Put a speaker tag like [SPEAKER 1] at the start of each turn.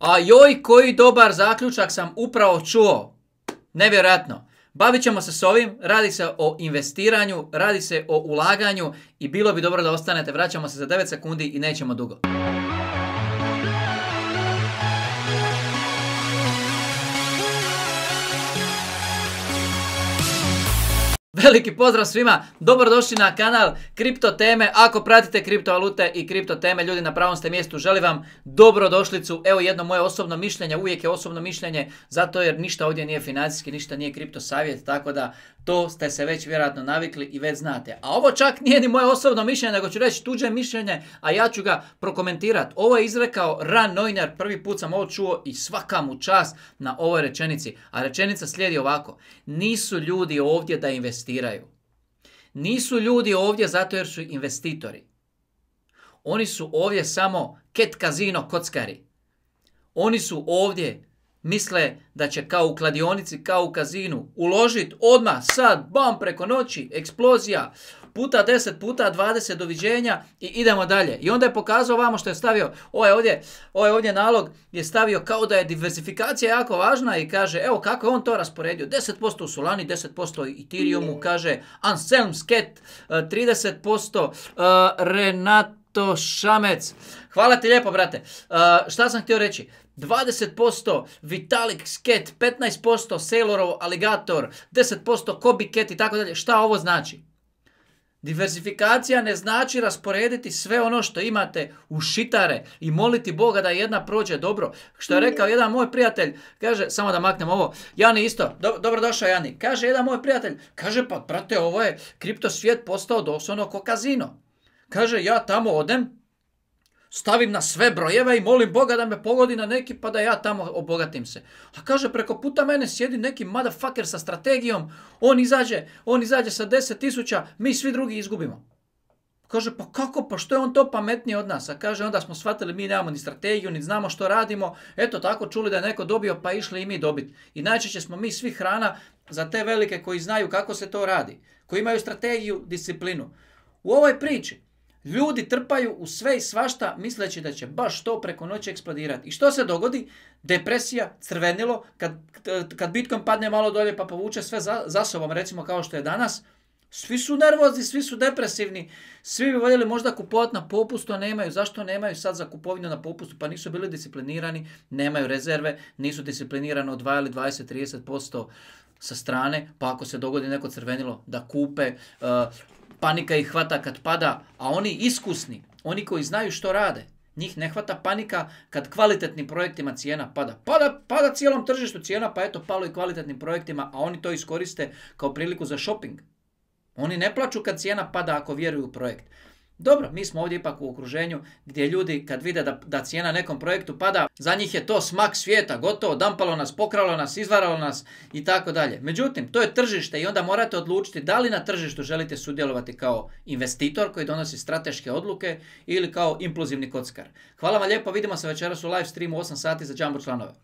[SPEAKER 1] A joj, koji dobar zaključak sam upravo čuo. Nevjerojatno. Bavit ćemo se s ovim, radi se o investiranju, radi se o ulaganju i bilo bi dobro da ostanete. Vraćamo se za 9 sekundi i nećemo dugo. Veliki pozdrav svima, dobrodošli na kanal Kripto Teme. Ako pratite kriptovalute i kripto teme, ljudi na pravom ste mjestu, želim vam dobrodošlicu. Evo jedno moje osobno mišljenje, uvijek je osobno mišljenje, zato jer ništa ovdje nije financijski, ništa nije kripto savjet, tako da to ste se već vjerojatno navikli i već znate. A ovo čak nije ni moje osobno mišljenje, nego ću reći tuđe mišljenje, a ja ću ga prokomentirati. Ovo je izrekao Ran prvi put sam ovo čuo i svaka mu čast na ovoj rečenici. A rečenica slijedi ovako, nisu ljudi ovdje da investiraju investiraju. Nisu ljudi ovdje zato jer su investitori. Oni su ovdje samo ket kazino kockari. Oni su ovdje, misle da će kao u kladionici, kao u kazinu, uložiti odmah, sad, bam, preko noći, eksplozija, puta 10 puta 20 doviđenja i idemo dalje. I onda je pokazao vamo što je stavio, ovaj ovdje, ovaj ovdje nalog je stavio kao da je diversifikacija jako važna i kaže evo kako je on to rasporedio. 10% u Solani, 10% Ethereumu, kaže Anselm Sket, 30% Renato Šamec. Hvala ti lijepo, brate. E, šta sam htio reći? 20% Vitalik Sket, 15% Sailorov Alligator, 10% Kobi Cat i tako dalje. Šta ovo znači? Diversifikacija ne znači rasporediti sve ono što imate u šitare i moliti Boga da jedna prođe dobro. Što je mm. rekao jedan moj prijatelj, kaže, samo da maknem ovo, Jani isto, do, dobrodošao Jani, kaže jedan moj prijatelj, kaže pa prate ovo je kripto svijet postao doslovno ko kazino. Kaže ja tamo odem, stavim na sve brojeve i molim Boga da me pogodi na neki pa da ja tamo obogatim se. A kaže preko puta mene sjedi neki motherfucker sa strategijom, on izađe, on izađe sa deset tisuća, mi svi drugi izgubimo. Kaže pa kako, pa što je on to pametniji od nas? A kaže onda smo shvatili mi nemamo ni strategiju, ni znamo što radimo, eto tako čuli da je neko dobio pa išli i mi dobiti. I najčešće smo mi svi hrana za te velike koji znaju kako se to radi, koji imaju strategiju, disciplinu. U ovoj priči Ljudi trpaju u sve i svašta misleći da će baš to preko noći eksplodirati. I što se dogodi? Depresija, crvenilo, kad, kad Bitcoin padne malo dolje pa povuče sve za, za sobom, recimo kao što je danas, svi su nervozni, svi su depresivni, svi bi voljeli možda kupovati na popustu, a nemaju. Zašto nemaju sad za kupovinu na popustu? Pa nisu bili disciplinirani, nemaju rezerve, nisu disciplinirano odvajali 20-30% sa strane, pa ako se dogodi neko crvenilo da kupe, eh, Panika ih hvata kad pada, a oni iskusni, oni koji znaju što rade, njih ne hvata panika kad kvalitetnim projektima cijena pada. Pada, pada cijelom tržištu cijena, pa eto palo i kvalitetnim projektima, a oni to iskoriste kao priliku za shopping. Oni ne plaću kad cijena pada ako vjeruju u projekt. Dobro, mi smo ovdje ipak u okruženju gdje ljudi kad vide da, da cijena nekom projektu pada, za njih je to smak svijeta, gotovo, dampalo nas, pokralo nas, izvaralo nas i tako dalje. Međutim, to je tržište i onda morate odlučiti da li na tržištu želite sudjelovati kao investitor koji donosi strateške odluke ili kao impluzivni kockar. Hvala vam lijepo, vidimo se večeras u live streamu 8 sati za Jumbo članove.